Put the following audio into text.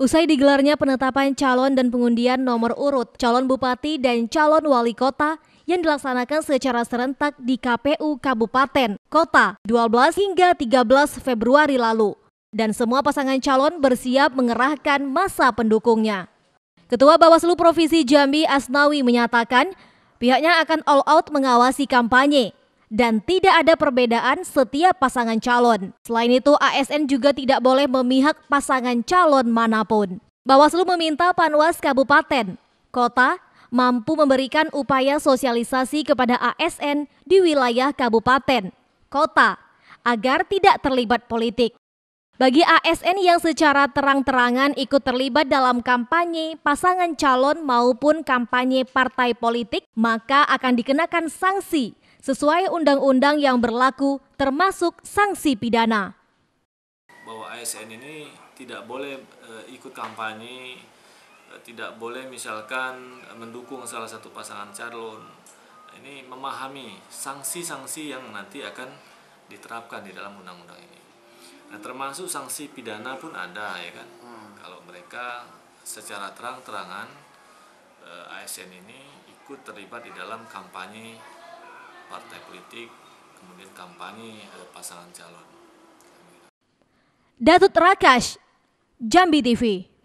Usai digelarnya penetapan calon dan pengundian nomor urut, calon bupati dan calon wali kota yang dilaksanakan secara serentak di KPU Kabupaten Kota 12 hingga 13 Februari lalu. Dan semua pasangan calon bersiap mengerahkan masa pendukungnya. Ketua Bawaslu Provinsi Jambi Asnawi menyatakan pihaknya akan all out mengawasi kampanye dan tidak ada perbedaan setiap pasangan calon. Selain itu, ASN juga tidak boleh memihak pasangan calon manapun. Bawaslu meminta Panwas Kabupaten, Kota, mampu memberikan upaya sosialisasi kepada ASN di wilayah kabupaten, kota, agar tidak terlibat politik. Bagi ASN yang secara terang-terangan ikut terlibat dalam kampanye pasangan calon maupun kampanye partai politik, maka akan dikenakan sanksi sesuai undang-undang yang berlaku termasuk sanksi pidana. Bahwa ASN ini tidak boleh e, ikut kampanye, e, tidak boleh misalkan mendukung salah satu pasangan calon. Ini memahami sanksi-sanksi yang nanti akan diterapkan di dalam undang-undang ini. Nah termasuk sanksi pidana pun ada ya kan. Hmm. Kalau mereka secara terang-terangan eh, ASN ini ikut terlibat di dalam kampanye partai politik, kemudian kampanye eh, pasangan calon. Datut Rakash, Jambi TV.